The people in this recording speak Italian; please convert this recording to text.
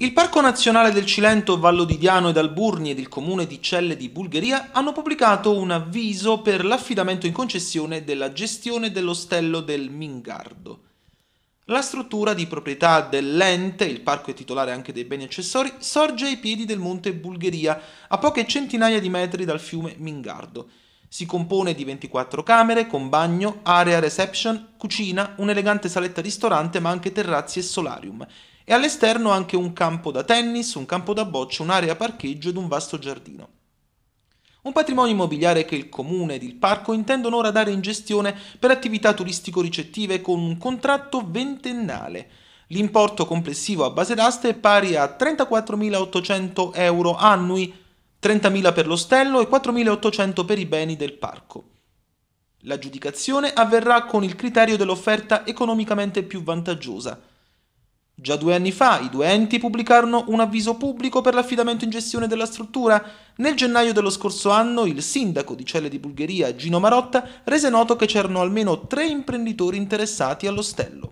Il Parco Nazionale del Cilento, Vallo di Diano ed Alburni ed il comune di Celle di Bulgaria hanno pubblicato un avviso per l'affidamento in concessione della gestione dell'ostello del Mingardo. La struttura di proprietà dell'ente, il parco è titolare anche dei beni accessori, sorge ai piedi del monte Bulgaria, a poche centinaia di metri dal fiume Mingardo. Si compone di 24 camere con bagno, area reception, cucina, un'elegante saletta ristorante ma anche terrazzi e solarium e all'esterno anche un campo da tennis, un campo da boccia, un'area parcheggio ed un vasto giardino. Un patrimonio immobiliare che il comune ed il parco intendono ora dare in gestione per attività turistico-ricettive con un contratto ventennale. L'importo complessivo a base d'aste è pari a 34.800 euro annui, 30.000 per l'ostello e 4.800 per i beni del parco. L'aggiudicazione avverrà con il criterio dell'offerta economicamente più vantaggiosa, Già due anni fa i due enti pubblicarono un avviso pubblico per l'affidamento in gestione della struttura. Nel gennaio dello scorso anno il sindaco di Celle di Bulgheria, Gino Marotta, rese noto che c'erano almeno tre imprenditori interessati all'ostello.